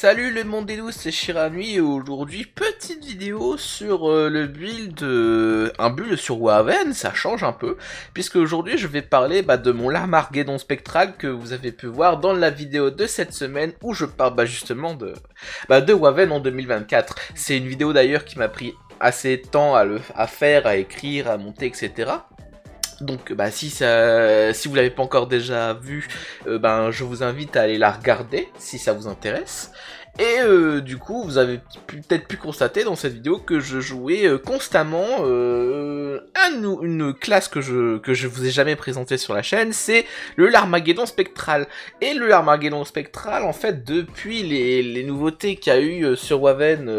Salut le monde des douces, c'est Shiranui et aujourd'hui petite vidéo sur euh, le build, euh, un build sur Waven, ça change un peu, puisque aujourd'hui je vais parler bah, de mon Lamarguedon spectral que vous avez pu voir dans la vidéo de cette semaine où je parle bah, justement de, bah, de Waven en 2024. C'est une vidéo d'ailleurs qui m'a pris assez de temps à, le, à faire, à écrire, à monter, etc. Donc bah si ça, si vous l'avez pas encore déjà vu, euh, ben je vous invite à aller la regarder si ça vous intéresse. Et euh, du coup, vous avez peut-être pu constater dans cette vidéo que je jouais euh, constamment à une classe que je, que je vous ai jamais présentée sur la chaîne, c'est le Larmageddon Spectral. Et le Larmageddon Spectral, en fait, depuis les, les nouveautés qu'il y a eu sur Waven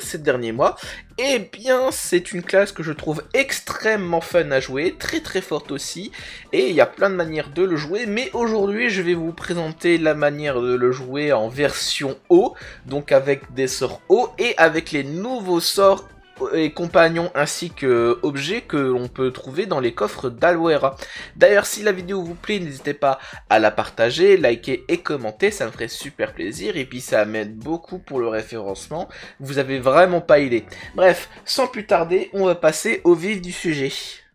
ces derniers mois, eh bien, c'est une classe que je trouve extrêmement fun à jouer, très très forte aussi, et il y a plein de manières de le jouer, mais aujourd'hui je vais vous présenter la manière de le jouer en version haut, donc avec des sorts hauts, et avec les nouveaux sorts et compagnons ainsi que objets que l'on peut trouver dans les coffres d'Alwera. D'ailleurs, si la vidéo vous plaît, n'hésitez pas à la partager, liker et commenter, ça me ferait super plaisir et puis ça m'aide beaucoup pour le référencement. Vous avez vraiment pas idée. Bref, sans plus tarder, on va passer au vif du sujet.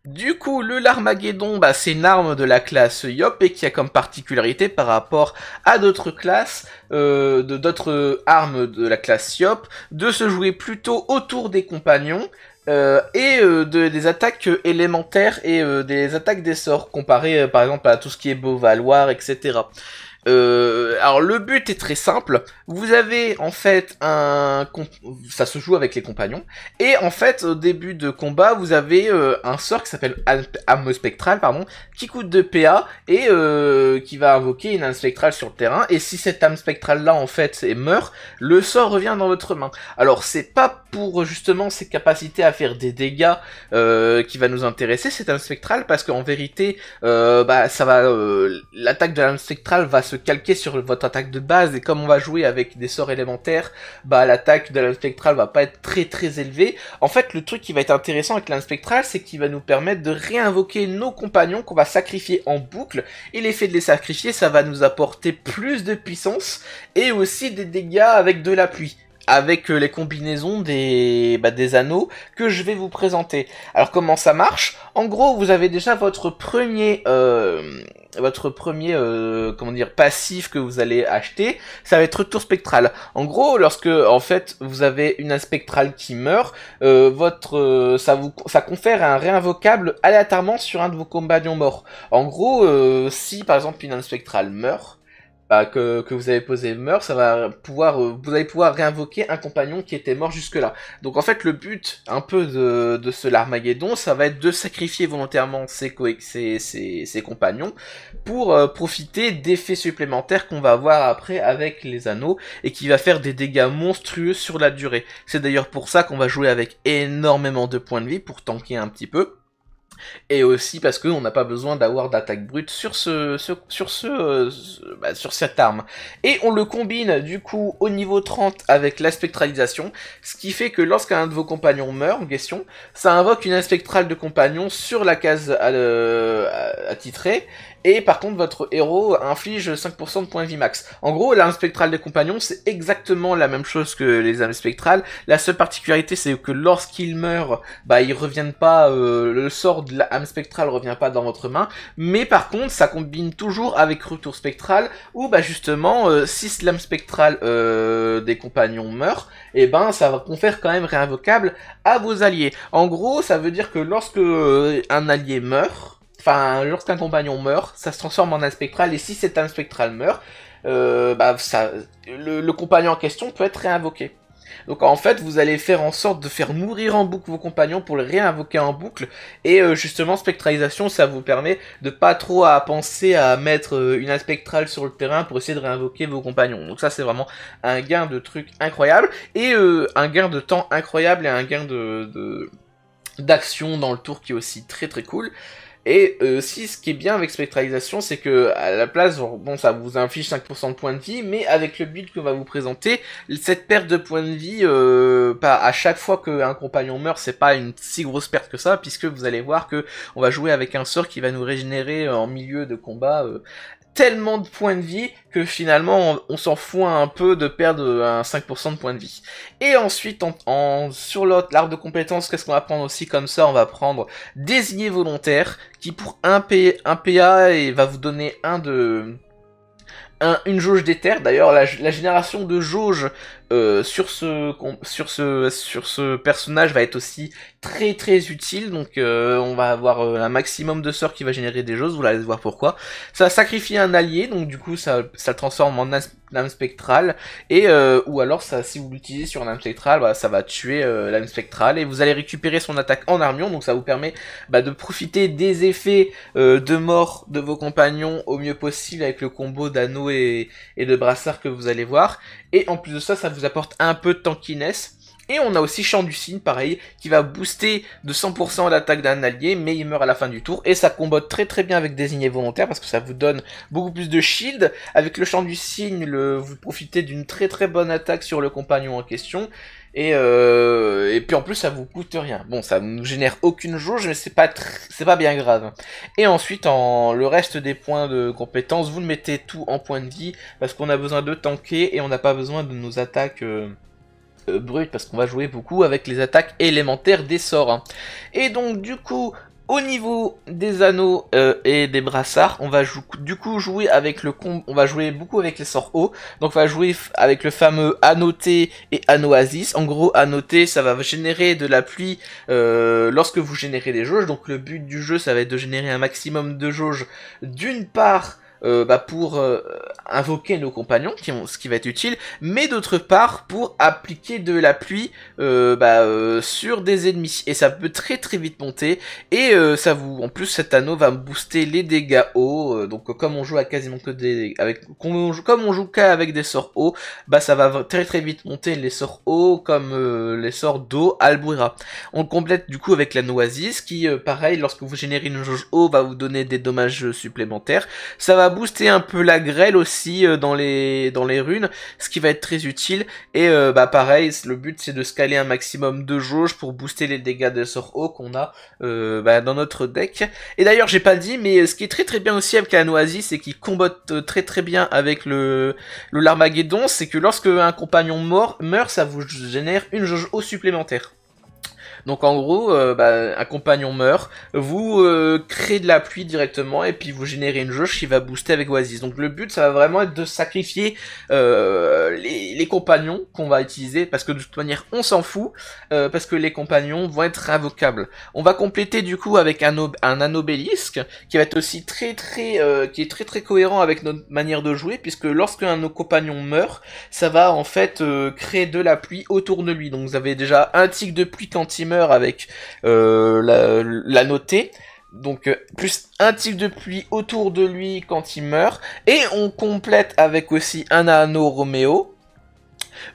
Du coup, le Larmageddon, bah, c'est une arme de la classe Yop et qui a comme particularité par rapport à d'autres classes, euh, de d'autres armes de la classe Yop, de se jouer plutôt autour des compagnons euh, et euh, de, des attaques élémentaires et des attaques des sorts, comparé par exemple à tout ce qui est Beauvaloir, etc. Euh, alors le but est très simple. Vous avez en fait un, ça se joue avec les compagnons. Et en fait au début de combat, vous avez euh, un sort qui s'appelle âme spectrale, pardon, qui coûte 2 PA et euh, qui va invoquer une âme spectrale sur le terrain. Et si cette âme spectrale là en fait meurt, le sort revient dans votre main. Alors c'est pas pour justement ses capacités à faire des dégâts qui va nous intéresser cette âme spectrale parce qu'en vérité, bah ça va, l'attaque de l'âme spectrale va se calquer sur votre attaque de base et comme on va jouer avec des sorts élémentaires, bah l'attaque de l'inspectral va pas être très très élevée. En fait, le truc qui va être intéressant avec l'inspectral, c'est qu'il va nous permettre de réinvoquer nos compagnons qu'on va sacrifier en boucle et l'effet de les sacrifier, ça va nous apporter plus de puissance et aussi des dégâts avec de la pluie avec euh, les combinaisons des, bah, des anneaux que je vais vous présenter. Alors comment ça marche En gros, vous avez déjà votre premier euh, votre premier euh, comment dire passif que vous allez acheter, ça va être Retour spectral. En gros, lorsque en fait vous avez une spectrale qui meurt, euh, votre euh, ça vous ça confère un réinvocable aléatoirement sur un de vos combattants morts. En gros, si par exemple une spectrale meurt, bah, que, vous avez posé meurt, ça va pouvoir, euh, vous allez pouvoir réinvoquer un compagnon qui était mort jusque-là. Donc en fait, le but un peu de, de ce Larmageddon, ça va être de sacrifier volontairement ses, ses, ses, compagnons pour euh, profiter d'effets supplémentaires qu'on va avoir après avec les anneaux et qui va faire des dégâts monstrueux sur la durée. C'est d'ailleurs pour ça qu'on va jouer avec énormément de points de vie pour tanker un petit peu et aussi parce qu'on n'a pas besoin d'avoir d'attaque brute sur ce, ce, euh, bah, sur cette arme. Et on le combine du coup au niveau 30 avec la spectralisation, ce qui fait que lorsqu'un de vos compagnons meurt en question, ça invoque une spectrale de compagnon sur la case euh, à, et par contre, votre héros inflige 5% de points de vie max. En gros, l'âme spectrale des compagnons, c'est exactement la même chose que les âmes spectrales. La seule particularité, c'est que lorsqu'ils meurent, bah, ils reviennent pas, euh, le sort de l'âme spectrale revient pas dans votre main. Mais par contre, ça combine toujours avec retour spectral, où, bah, justement, euh, si l'âme spectrale euh, des compagnons meurt, et eh ben, ça va confère quand même réinvocable à vos alliés. En gros, ça veut dire que lorsque un allié meurt, enfin, lorsqu'un compagnon meurt, ça se transforme en un spectral, et si cet un spectral meurt, euh, bah, ça, le, compagnon en question peut être réinvoqué. Donc en fait, vous allez faire en sorte de faire mourir en boucle vos compagnons pour les réinvoquer en boucle. Et euh, justement, spectralisation, ça vous permet de pas trop à penser à mettre euh, une spectrale sur le terrain pour essayer de réinvoquer vos compagnons. Donc ça, c'est vraiment un gain de truc incroyable et un gain de temps incroyable et un gain de d'action dans le tour qui est aussi très très cool. Et euh, si ce qui est bien avec spectralisation, c'est que à la place, bon, ça vous inflige 5% de points de vie, mais avec le build que va vous présenter, cette perte de points de vie, euh, pas à chaque fois qu'un compagnon meurt, c'est pas une si grosse perte que ça, puisque vous allez voir que on va jouer avec un sort qui va nous régénérer en milieu de combat euh, tellement de points de vie que finalement on, s'en fout un peu de perdre un 5% de points de vie. Et ensuite, en, en sur l'arbre de compétences, qu'est-ce qu'on va prendre aussi comme ça On va prendre désigner volontaire qui pour un, un PA et va vous donner un de une jauge d'éther. D'ailleurs, la, génération de jauge euh, sur, ce, sur, ce, sur ce personnage va être aussi très très utile. Donc euh, on va avoir euh, un maximum de sorts qui va générer des jauges, vous allez voir pourquoi. Ça sacrifie un allié, donc du coup ça, ça transforme en, l'âme spectrale et euh, ou alors ça si vous l'utilisez sur l'âme spectrale bah, ça va tuer euh, l'âme spectrale et vous allez récupérer son attaque en armion donc ça vous permet bah, de profiter des effets euh, de mort de vos compagnons au mieux possible avec le combo d'anneau et, et de brassard que vous allez voir et en plus de ça ça vous apporte un peu de tankiness et on a aussi Champ du signe, pareil, qui va booster de 100% l'attaque d'un allié, mais il meurt à la fin du tour. Et ça combat très très bien avec Désigné Volontaire, parce que ça vous donne beaucoup plus de shield. Avec le Champ du signe, vous profitez d'une très très bonne attaque sur le compagnon en question. Euh, et, puis en plus ça vous coûte rien. Bon, ça ne génère aucune jauge, mais c'est pas pas bien grave. Et ensuite, en le reste des points de compétence, vous le mettez tout en point de vie parce qu'on a besoin de tanker et on n'a pas besoin de nos attaques. Euh, euh, brut parce qu'on va jouer beaucoup avec les attaques élémentaires des sorts. Hein. Et donc du coup, au niveau des anneaux euh, et des brassards, on va du coup jouer avec le on va jouer beaucoup avec les sorts hauts. Donc on va jouer avec le fameux annoté et anoasis. En gros, annoté, ça va générer de la pluie euh, lorsque vous générez des jauges. Donc le but du jeu, ça va être de générer un maximum de jauges d'une part euh, bah, pour euh, invoquer nos compagnons, qui ont, ce qui va être utile, mais d'autre part pour appliquer de la pluie euh, bah, sur des ennemis. Et ça peut très très vite monter, et ça vous, en plus cet anneau va booster les dégâts hauts, donc comme on joue à quasiment que des... Avec, comme on joue, joue qu'avec des sorts hauts, bah ça va très très vite monter les sorts hauts, comme les sorts d'eau, Albuera. On le complète du coup avec la Noasis, qui pareil, lorsque vous générez une jauge haut, va vous donner des dommages supplémentaires. Ça va booster un peu la grêle aussi euh, dans les dans les runes, ce qui va être très utile. Et euh, bah pareil, le but c'est de scaler un maximum de jauge pour booster les dégâts de sort haut qu'on a euh, bah, dans notre deck. Et d'ailleurs, j'ai pas dit, mais ce qui est très très bien aussi avec la Noasie, c'est qu'il combat très très bien avec le le Larmageddon, c'est que lorsque un compagnon mort meurt, ça vous génère une jauge haut supplémentaire. Donc en gros, euh, bah, un compagnon meurt, vous euh, créez de la pluie directement et puis vous générez une jauge qui va booster avec Oasis. Donc le but, ça va vraiment être de sacrifier euh, les, compagnons qu'on va utiliser parce que de toute manière, on s'en fout parce que les compagnons vont être invocables. On va compléter du coup avec un, un anobélisque qui va être aussi très très qui est très très cohérent avec notre manière de jouer puisque lorsque un de nos compagnons meurt, ça va en fait créer de la pluie autour de lui. Donc vous avez déjà un tic de pluie quand il avec euh, la, notée. Donc euh, plus un type de pluie autour de lui quand il meurt. Et on complète avec aussi un anneau romeo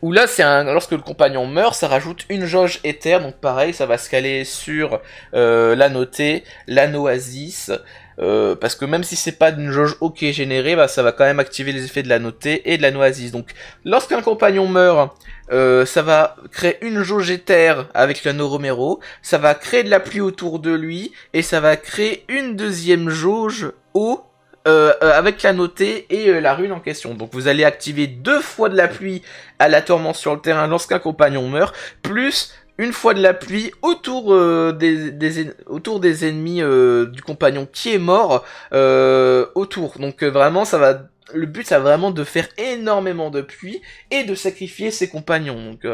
Où là, c'est un lorsque le compagnon meurt, ça rajoute une jauge éther. Donc pareil, ça va se caler sur euh, la notée, l'anoasis, euh, parce que même si c'est pas une jauge OK générée, bah, ça va quand même activer les effets de la notée et de la noisise. Donc lorsqu'un compagnon meurt, euh, ça va créer une jauge éther avec la Romero, ça va créer de la pluie autour de lui, et ça va créer une deuxième jauge au euh, avec la notée et la rune en question. Donc vous allez activer deux fois de la pluie à la tourmente sur le terrain lorsqu'un compagnon meurt, plus une fois de la pluie autour euh, des, autour des ennemis euh, du compagnon qui est mort euh, autour. Donc vraiment ça va le but c'est vraiment de faire énormément de pluie et de sacrifier ses compagnons. Donc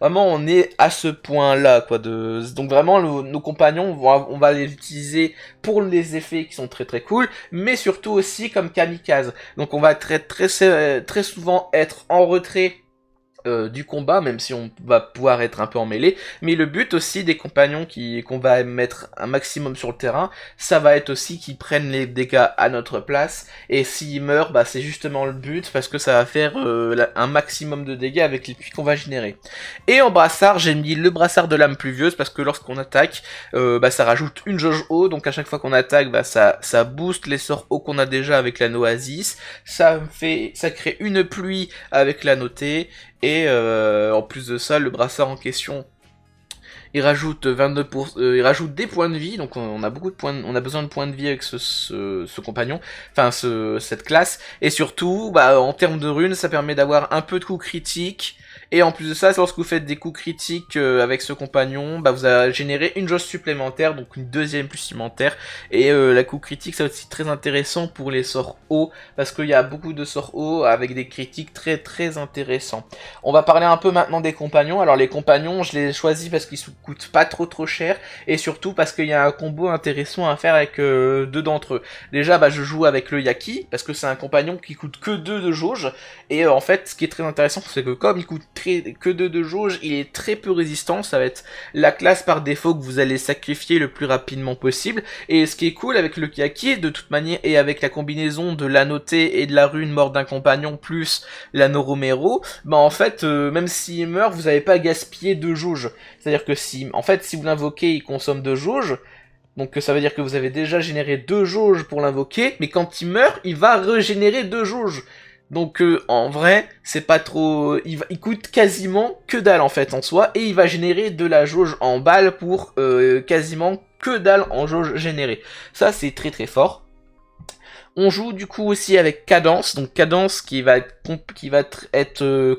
vraiment on est à ce point là quoi de donc vraiment nos compagnons on va, on va les utiliser pour les effets qui sont très très cool mais surtout aussi comme kamikaze. Donc on va très très très souvent être en retrait euh, du combat, même si on va pouvoir être un peu emmêlé. Mais le but aussi des compagnons qui qu'on va mettre un maximum sur le terrain, ça va être aussi qu'ils prennent les dégâts à notre place. Et s'ils meurent, bah, c'est justement le but parce que ça va faire euh, un maximum de dégâts avec les puits qu'on va générer. Et en brassard, j'ai mis le brassard de l'âme pluvieuse parce que lorsqu'on attaque, euh, bah, ça rajoute une jauge eau. Donc à chaque fois qu'on attaque, bah, ça, ça booste les sorts eau qu'on a déjà avec la Oasis. Ça fait, ça crée une pluie avec la notée et euh, en plus de ça, le brassard en question, il rajoute 22%. Euh, il rajoute des points de vie, donc on a beaucoup de points, on a besoin de points de vie avec ce, compagnon, enfin cette classe. Et surtout, bah, en termes de runes, ça permet d'avoir un peu de coups critiques et en plus de ça, lorsque vous faites des coups critiques euh, avec ce compagnon, bah, vous allez générer une jauge supplémentaire, donc une deuxième plus supplémentaire. Et euh, la coup critique, c'est aussi très intéressant pour les sorts hauts, parce qu'il y a beaucoup de sorts hauts avec des critiques très très intéressants. On va parler un peu maintenant des compagnons. Alors les compagnons, je les ai choisis parce qu'ils ne coûtent pas trop trop cher, et surtout parce qu'il y a un combo intéressant à faire avec euh, deux d'entre eux. Déjà, bah, je joue avec le Yaki, parce que c'est un compagnon qui coûte que deux de jauge, et en fait, ce qui est très intéressant, c'est que comme il coûte que de, de jauges il est très peu résistant, ça va être la classe par défaut que vous allez sacrifier le plus rapidement possible, et ce qui est cool avec le Kiaki, de toute manière, et avec la combinaison de la et de la rune mort d'un compagnon, plus l'anneau Romero, bah en fait, euh, même s'il meurt, vous n'avez pas gaspillé de jauges. c'est-à-dire que si, en fait, si vous l'invoquez, il consomme deux jauges. donc ça veut dire que vous avez déjà généré deux jauges pour l'invoquer, mais quand il meurt, il va régénérer deux jauges. Donc euh, en vrai, c'est pas trop. Il, coûte quasiment que dalle en fait en soi, et il va générer de la jauge en balle pour euh, quasiment que dalle en jauge générée. Ça c'est très très fort. On joue du coup aussi avec Cadence, donc Cadence qui va être, qui va être euh,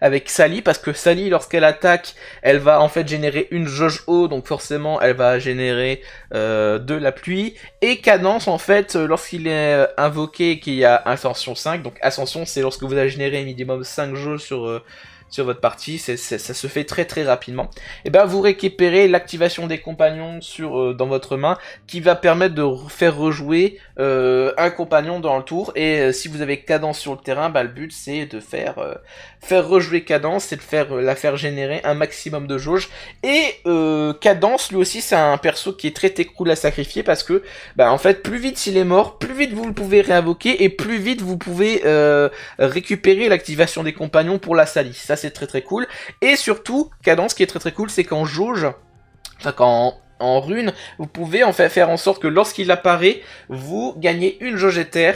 avec Sally, parce que Sally, lorsqu'elle attaque, elle va en fait générer une jauge eau, donc forcément elle va générer euh, de la pluie. Et Cadence, en fait, euh, lorsqu'il est invoqué, qu'il y a Ascension 5, donc Ascension c'est lorsque vous avez généré minimum 5 jauges sur sur votre partie, ça se fait très très rapidement. Et eh ben vous récupérez l'activation des compagnons sur, euh, dans votre main qui va permettre de faire rejouer euh, un compagnon dans le tour. Et euh, si vous avez cadence sur le terrain, bah, le but c'est de faire, faire rejouer cadence c'est de faire, la faire générer un maximum de jauge. Et cadence lui aussi c'est un perso qui est très très à sacrifier parce que bah, en fait plus vite il est mort, plus vite vous le pouvez réinvoquer et plus vite vous pouvez récupérer l'activation des compagnons pour la salie c'est très très cool. Et surtout, Cadence, ce qui est très très cool, c'est qu'en jauge, enfin qu'en en rune, vous pouvez en fait faire en sorte que lorsqu'il apparaît, vous gagnez une jauge éther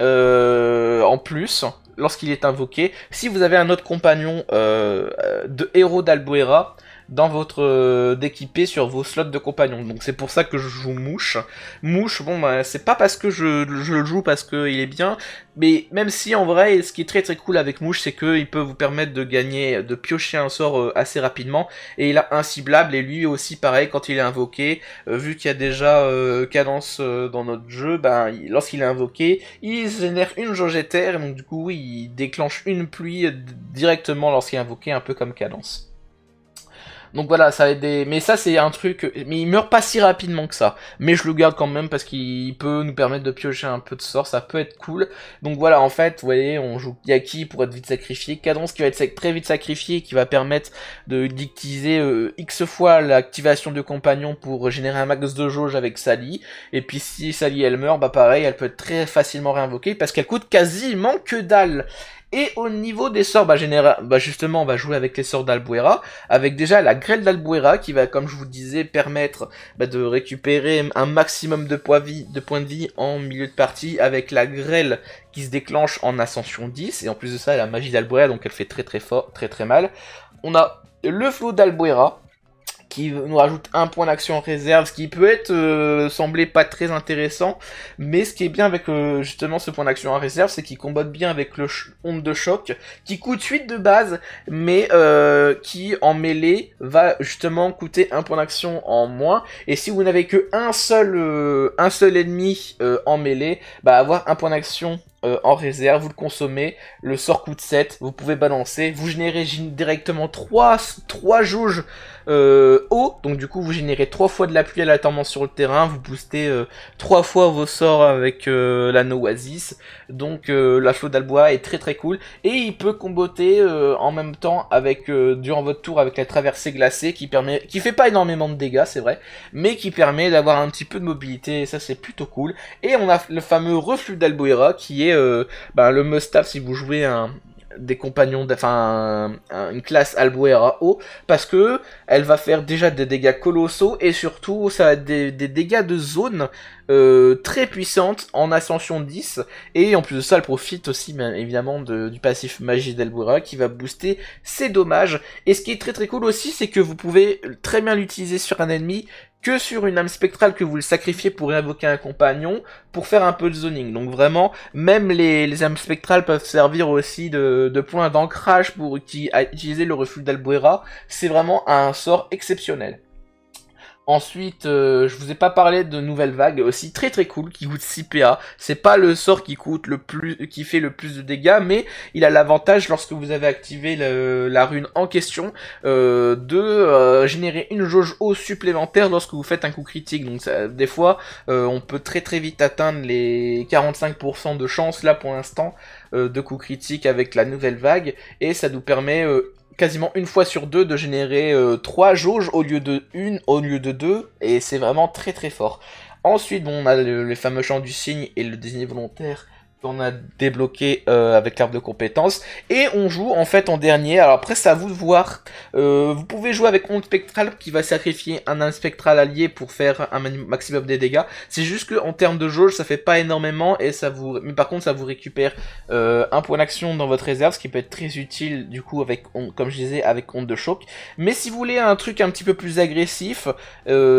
euh, en plus lorsqu'il est invoqué. Si vous avez un autre compagnon euh, euh, de héros d'Albuera, dans votre euh, d'équiper sur vos slots de compagnons. Donc c'est pour ça que je joue mouche. Mouche, bon bah, c'est pas parce que je, je le joue parce qu'il est bien, mais même si en vrai, ce qui est très très cool avec mouche, c'est qu'il peut vous permettre de gagner, de piocher un sort euh, assez rapidement, et il a un ciblable, et lui aussi pareil quand il est invoqué, euh, vu qu'il y a déjà cadence dans notre jeu, ben lorsqu'il est invoqué, il génère une jauge et donc du coup il déclenche une pluie directement lorsqu'il est invoqué, un peu comme cadence. Donc voilà, ça a des. Mais ça, c'est un truc. Mais il meurt pas si rapidement que ça. Mais je le garde quand même parce qu'il peut nous permettre de piocher un peu de sort. Ça peut être cool. Donc voilà, en fait, vous voyez, on joue Yaki pour être vite sacrifié. Cadence qui va être très vite sacrifié qui va permettre de dictiser euh, X fois l'activation de compagnon pour générer un max de jauge avec Sally. Et puis si Sally elle meurt, bah pareil, elle peut être très facilement réinvoquée parce qu'elle coûte quasiment que dalle. Et au niveau des sorts, bah, bah, justement, on va jouer avec les sorts d'Albuera, avec déjà la grêle d'Albuera qui va, comme je vous disais, permettre bah, de récupérer un maximum de, points de points de vie en milieu de partie avec la grêle qui se déclenche en ascension 10. Et en plus de ça, la magie d'Albuera, donc elle fait très très fort, très très mal. On a le flou d'Albuera qui nous rajoute un point d'action en réserve, ce qui peut être euh, pas très intéressant, mais ce qui est bien avec euh, justement ce point d'action en réserve, c'est qu'il combatte bien avec le onde de choc, qui coûte 8 de base, mais euh, qui en mêlée va justement coûter un point d'action en moins, et si vous n'avez que un seul, un seul ennemi en mêlée, bah avoir un point d'action euh, en réserve, vous le consommez, le sort coûte 7, vous pouvez balancer, vous générez directement 3, jauges euh, donc du coup vous générez 3 fois de la pluie À tendance sur le terrain, vous boostez euh, trois 3 fois vos sorts avec l'anneau oasis, donc la flotte d'Albois est très très cool, et il peut comboter en même temps avec durant votre tour avec la traversée glacée qui permet, qui fait pas énormément de dégâts c'est vrai, mais qui permet d'avoir un petit peu de mobilité, et ça c'est plutôt cool, et on a le fameux reflux d'Alboira qui est euh, ben, le Mustaf si vous jouez un, des compagnons, enfin une classe Albuera O parce que elle va faire déjà des dégâts colossaux et surtout ça des dégâts de zone euh, très puissante en ascension 10. Et en plus de ça, elle profite aussi évidemment du passif magie d'Albuera qui va booster ses dommages. Et ce qui est très très cool aussi, c'est que vous pouvez très bien l'utiliser sur un ennemi que sur une âme spectrale que vous le sacrifiez pour invoquer un compagnon, pour faire un peu de zoning. Donc vraiment, même les, âmes spectrales peuvent servir aussi de, point d'ancrage pour utiliser le reflux d'Albuera. C'est vraiment un sort exceptionnel. Ensuite, euh, je vous ai pas parlé de Nouvelle Vague, aussi très très cool, qui coûte 6 PA. C'est pas le sort qui coûte le plus, qui fait le plus de dégâts, mais il a l'avantage lorsque vous avez activé la rune en question euh, de euh, générer une jauge eau supplémentaire lorsque vous faites un coup critique. Donc des fois, on peut très très vite atteindre les 45% de chance là pour l'instant de coup critique avec la nouvelle vague et ça nous permet quasiment une fois sur deux de générer euh, trois jauges au lieu de une, au lieu de deux, et c'est vraiment très très fort. Ensuite, on a le, fameux champ du signe et le désigné volontaire on a débloqué euh, avec l'arbre de compétences et on joue en fait en dernier alors après c'est à vous de voir euh, vous pouvez jouer avec onde spectrale qui va sacrifier un spectral allié pour faire un maximum des dégâts c'est juste que en termes de jauge ça fait pas énormément et ça vous mais par contre ça vous récupère euh, un point d'action dans votre réserve ce qui peut être très utile du coup avec comme je disais avec onde de choc mais si vous voulez un truc un petit peu plus agressif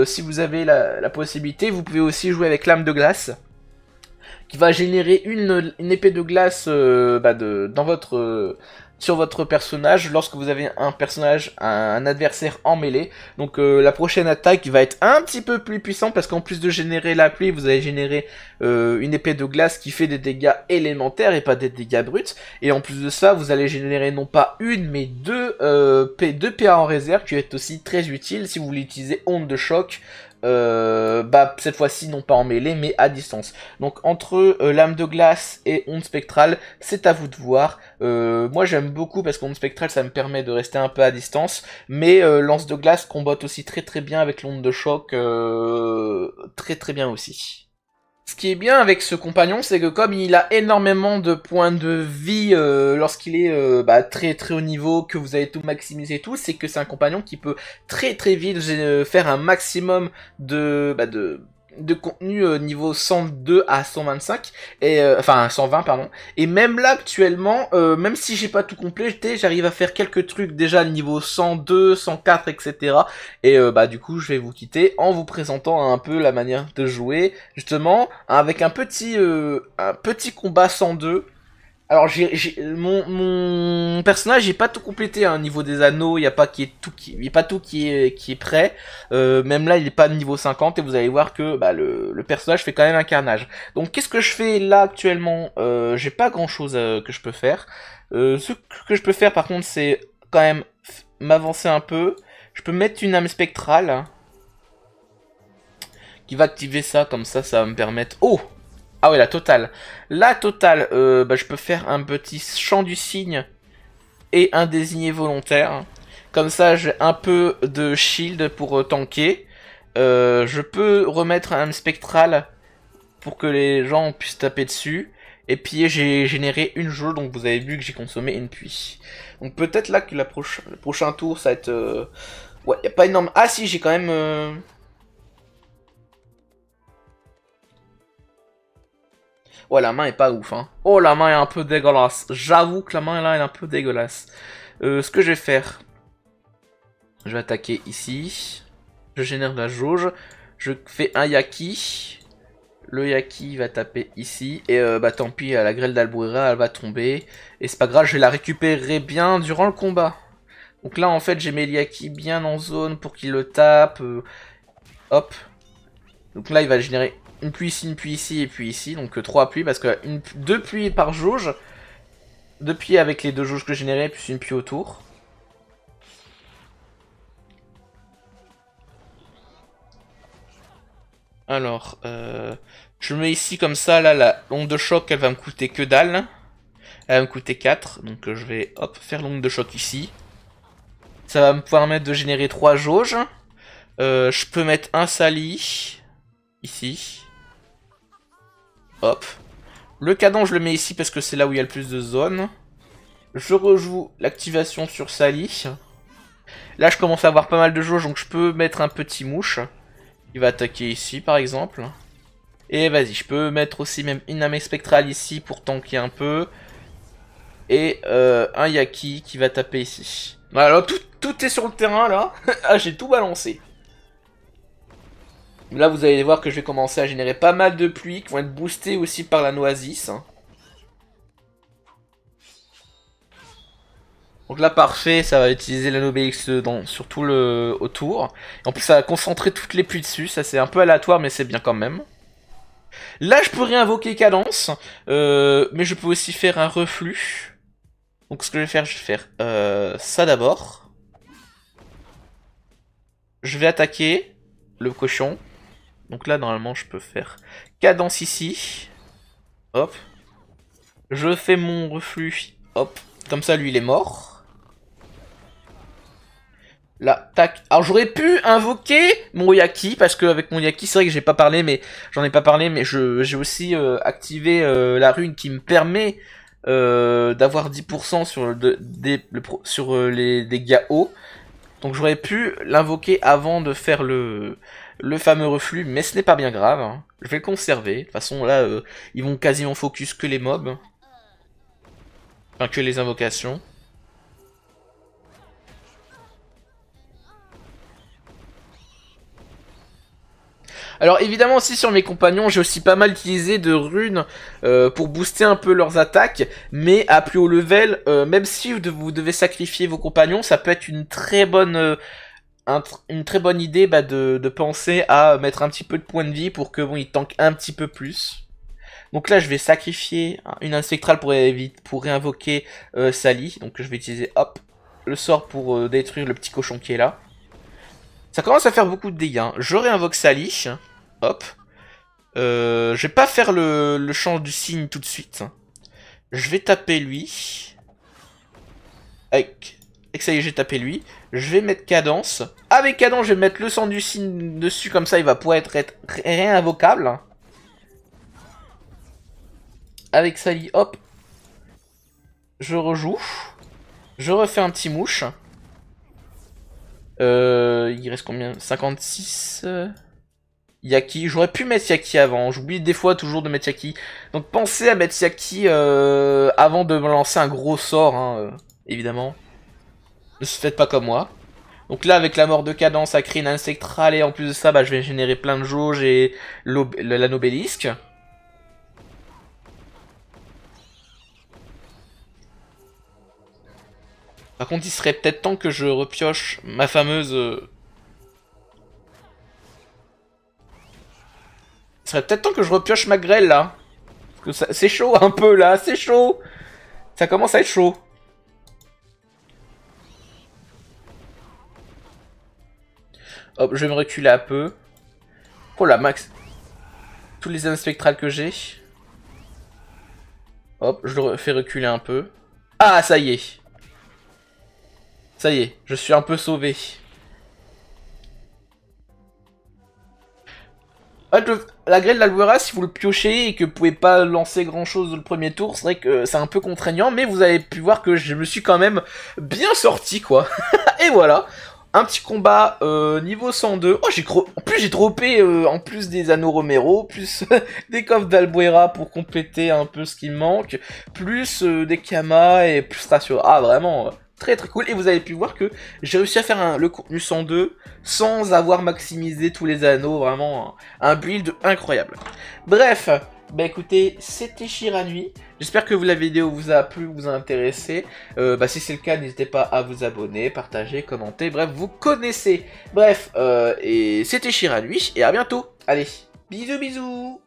si vous avez la, la possibilité vous pouvez aussi jouer avec lame de glace qui va générer une, une épée de glace euh, bah, de, dans votre, euh, sur votre personnage lorsque vous avez un personnage, un, adversaire en mêlée. Donc euh, la prochaine attaque va être un petit peu plus puissante parce qu'en plus de générer la pluie, vous allez générer une épée de glace qui fait des dégâts élémentaires et pas des dégâts bruts. Et en plus de ça, vous allez générer non pas une mais deux, P, PA en réserve qui est aussi très utile si vous voulez utiliser « onde de choc euh, bah, cette fois-ci non pas en mêlée mais à distance. Donc entre euh, lame de glace et onde spectrale, c'est à vous de voir. Euh, moi j'aime beaucoup parce qu'onde spectrale ça me permet de rester un peu à distance, mais lance de glace combatte aussi très très bien avec l'onde de choc, très très bien aussi. Ce qui est bien avec ce compagnon, c'est que comme il a énormément de points de vie euh, lorsqu'il est euh, bah, très très haut niveau, que vous avez tout maximisé tout, c'est que c'est un compagnon qui peut très très vite euh, faire un maximum de, bah, de de contenu euh, niveau 102 à 125 et euh, enfin 120 pardon et même là actuellement euh, même si j'ai pas tout complété j'arrive à faire quelques trucs déjà niveau 102 104 etc et bah du coup je vais vous quitter en vous présentant un peu la manière de jouer justement avec un petit un petit combat 102 alors, j'ai, mon, mon, personnage, j'ai pas tout complété à un hein. niveau des anneaux. Il n'y a pas qui est tout qui, pas tout qui est qui est prêt. Euh, même là, il n'est pas niveau 50 et vous allez voir que bah, le, le personnage fait quand même un carnage. Donc, qu'est-ce que je fais là actuellement euh, J'ai pas grand-chose euh, que je peux faire. ce que je peux faire, par contre, c'est quand même m'avancer un peu. Je peux mettre une âme spectrale hein, qui va activer ça. Comme ça, ça va me permettre. Oh ah oui, la totale. La totale, euh, bah, je peux faire un petit champ du signe et un désigné volontaire. Comme ça, j'ai un peu de shield pour euh, tanker. Euh, je peux remettre un spectral pour que les gens puissent taper dessus. Et puis j'ai généré une jauge, donc vous avez vu que j'ai consommé une puits. Donc peut-être là que le prochain tour, ça va être... Ouais, a pas énorme... Ah si, j'ai quand même... Ouais, la main est pas ouf, hein. Oh, la main est un peu dégueulasse. J'avoue que la main, là, est un peu dégueulasse. Euh, ce que je vais faire... Je vais attaquer ici. Je génère de la jauge. Je fais un Yaki. Le Yaki va taper ici. Et euh, bah tant pis, la grêle d'Albuera, elle va tomber. Et c'est pas grave, je vais la récupérer bien durant le combat. Donc là, en fait, j'ai mes Yaki bien en zone pour qu'il le tape. Euh, hop. Donc là, il va générer une pluie ici, une pluie ici et puis ici. Donc 3 euh, pluies parce que une, deux pluies par jauge. Deux pluies avec les deux jauges que j'ai générées plus une pluie autour. Alors, euh, je mets ici comme ça, là, la longue de choc, elle va me coûter que dalle. Elle va me coûter 4, donc euh, je vais, hop, faire longue de choc ici. Ça va me permettre de générer 3 jauges. je peux mettre un sali, ici. Hop. Le cadran je le mets ici parce que c'est là où il y a le plus de zones. Je rejoue l'activation sur Sally. Là, je commence à avoir pas mal de jauge, donc je peux mettre un petit mouche. Il va attaquer ici, par exemple. Et vas-y, je peux mettre aussi même une amie spectrale ici pour tanker un peu. Et euh, un Yaki qui va taper ici. Voilà, alors tout, tout est sur le terrain, là. ah, j'ai tout balancé. Là, vous allez voir que je vais commencer à générer pas mal de pluies qui vont être boostées aussi par la Noasis. Hein. Donc là, parfait, ça va utiliser l'anneau BX euh, dans, sur tout le autour. En plus, ça va concentrer toutes les pluies dessus. Ça, c'est un peu aléatoire, mais c'est bien quand même. Là, je peux réinvoquer Cadence, euh, mais je peux aussi faire un reflux. Donc ce que je vais faire, je vais faire euh, ça d'abord. Je vais attaquer le cochon. Donc là, normalement, je peux faire cadence ici. Hop. Je fais mon reflux. Hop. Comme ça, lui, il est mort. Là, tac. Alors, j'aurais pu invoquer mon Yaki, parce qu'avec mon Yaki, c'est vrai que j'ai pas parlé, mais j'en ai pas parlé, mais j'ai aussi euh, activé euh, la rune qui me permet euh, d'avoir 10% sur, sur les dégâts hauts. Donc, j'aurais pu l'invoquer avant de faire le le fameux reflux, mais ce n'est pas bien grave. Hein. Je vais le conserver. De toute façon, là, euh, ils vont quasiment focus que les mobs. Enfin, que les invocations. Alors évidemment aussi sur mes compagnons, j'ai aussi pas mal utilisé de runes euh, pour booster un peu leurs attaques, mais à plus haut level, euh, même si vous devez sacrifier vos compagnons, ça peut être une très bonne une très bonne idée bah, de, penser à mettre un petit peu de points de vie pour que bon, il tank un petit peu plus. Donc là, je vais sacrifier hein, une insectrale pour, pour réinvoquer euh, Sally. Donc je vais utiliser, hop, le sort pour euh, détruire le petit cochon qui est là. Ça commence à faire beaucoup de dégâts. Hein. Je réinvoque Sally. Hop. Euh, je vais pas faire le, change du signe tout de suite. Hein. Je vais taper lui. Avec que ça y est, j'ai tapé lui. Je vais mettre cadence. Avec ah, cadence, je vais mettre le sang du signe dessus, comme ça il va pouvoir être, réinvocable. Avec Sally, hop. Je rejoue. Je refais un petit mouche. Euh, il reste combien 56 euh, Yaki. J'aurais pu mettre Yaki avant. J'oublie des fois toujours de mettre Yaki. Donc pensez à mettre Yaki euh, avant de lancer un gros sort, hein, évidemment. Ne se faites pas comme moi. Donc là, avec la mort de Cadence ça crée une insectrale. Et en plus de ça, bah, je vais générer plein de jauges et l'anobélisque. Par contre, il serait peut-être temps que je repioche ma fameuse... Euh, il serait peut-être temps que je repioche ma grêle, là. Parce que c'est chaud, un peu, là. C'est chaud. Ça commence à être chaud. Hop, je vais me reculer un peu. Oh la max. Tous les âmes spectrales que j'ai. Hop, je le fais reculer un peu. Ah, ça y est. Ça y est, je suis un peu sauvé. Ah, la de la grêle si vous le piochez et que vous pouvez pas lancer grand chose le premier tour, c'est vrai que c'est un peu contraignant, mais vous avez pu voir que je me suis quand même bien sorti, quoi. et voilà. Un petit combat euh, niveau 102. Oh, en plus j'ai tropé euh, en plus des anneaux Romero, plus des coffres d'Albuera pour compléter un peu ce qui manque, plus euh, des Kama et plus Ratio. Ah vraiment très très cool. Et vous avez pu voir que j'ai réussi à faire le contenu 102 sans avoir maximisé tous les anneaux. Vraiment un, build incroyable. Bref, bah écoutez, c'était nuit. J'espère que la vidéo vous a plu, vous a intéressé. Euh, bah, si c'est le cas, n'hésitez pas à vous abonner, partager, commenter. Bref, vous connaissez. Bref, euh, et c'était Chira et à bientôt. Allez, bisous bisous